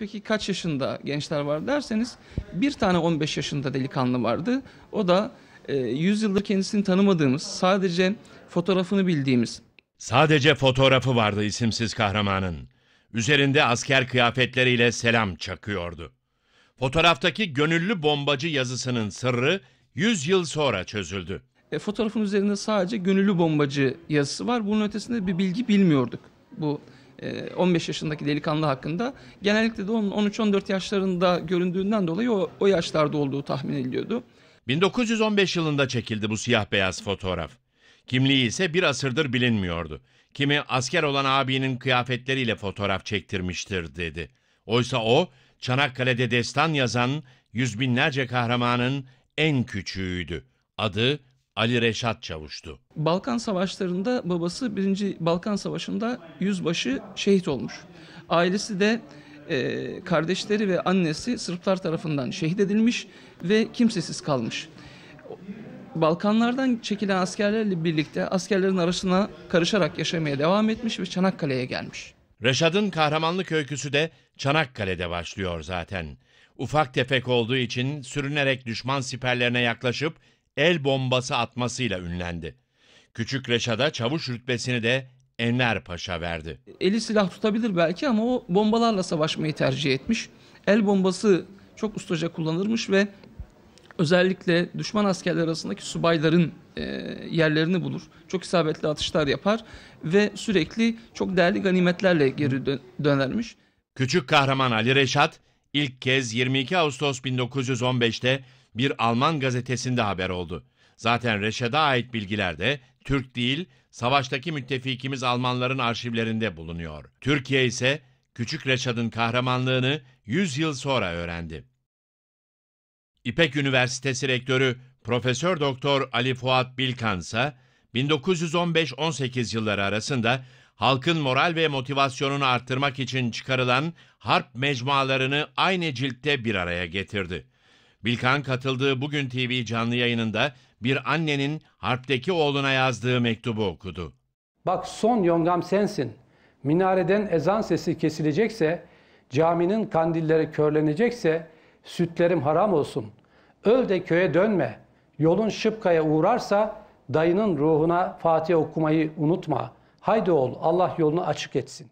Peki kaç yaşında gençler var derseniz bir tane 15 yaşında delikanlı vardı. O da e, 100 yıldır kendisini tanımadığımız sadece fotoğrafını bildiğimiz. Sadece fotoğrafı vardı isimsiz kahramanın. Üzerinde asker kıyafetleriyle selam çakıyordu. Fotoğraftaki gönüllü bombacı yazısının sırrı 100 yıl sonra çözüldü. E, fotoğrafın üzerinde sadece gönüllü bombacı yazısı var. Bunun ötesinde bir bilgi bilmiyorduk. Bu 15 e, yaşındaki delikanlı hakkında genellikle de onun 13-14 yaşlarında göründüğünden dolayı o, o yaşlarda olduğu tahmin ediliyordu. 1915 yılında çekildi bu siyah beyaz fotoğraf. Kimliği ise bir asırdır bilinmiyordu. Kimi asker olan abinin kıyafetleriyle fotoğraf çektirmiştir dedi. Oysa o Çanakkale'de destan yazan yüz binlerce kahramanın en küçüğüydü. Adı Ali Reşat Çavuş'tu. Balkan Savaşları'nda babası 1. Balkan Savaşı'nda yüzbaşı şehit olmuş. Ailesi de e, kardeşleri ve annesi Sırplar tarafından şehit edilmiş ve kimsesiz kalmış. Balkanlardan çekilen askerlerle birlikte askerlerin arasına karışarak yaşamaya devam etmiş ve Çanakkale'ye gelmiş. Reşad'ın kahramanlık öyküsü de Çanakkale'de başlıyor zaten. Ufak tefek olduğu için sürünerek düşman siperlerine yaklaşıp el bombası atmasıyla ünlendi. Küçük Reşat'a çavuş rütbesini de Enver Paşa verdi. Eli silah tutabilir belki ama o bombalarla savaşmayı tercih etmiş. El bombası çok ustaca kullanırmış ve özellikle düşman askerler arasındaki subayların e, yerlerini bulur. Çok isabetli atışlar yapar ve sürekli çok değerli ganimetlerle geri dö- dönermiş. Küçük kahraman Ali Reşat ilk kez 22 Ağustos 1915'te bir Alman gazetesinde haber oldu. Zaten Reşad'a ait bilgiler de Türk değil, savaştaki müttefikimiz Almanların arşivlerinde bulunuyor. Türkiye ise Küçük Reşad'ın kahramanlığını 100 yıl sonra öğrendi. İpek Üniversitesi Rektörü Profesör Doktor Ali Fuat Bilkan ise 1915-18 yılları arasında halkın moral ve motivasyonunu artırmak için çıkarılan harp mecmualarını aynı ciltte bir araya getirdi. Bilkan katıldığı Bugün TV canlı yayınında bir annenin harpteki oğluna yazdığı mektubu okudu. Bak son yongam sensin. Minareden ezan sesi kesilecekse, caminin kandilleri körlenecekse sütlerim haram olsun. Öl de köye dönme. Yolun şıpkaya uğrarsa dayının ruhuna Fatiha okumayı unutma.'' Haydi oğul Allah yolunu açık etsin.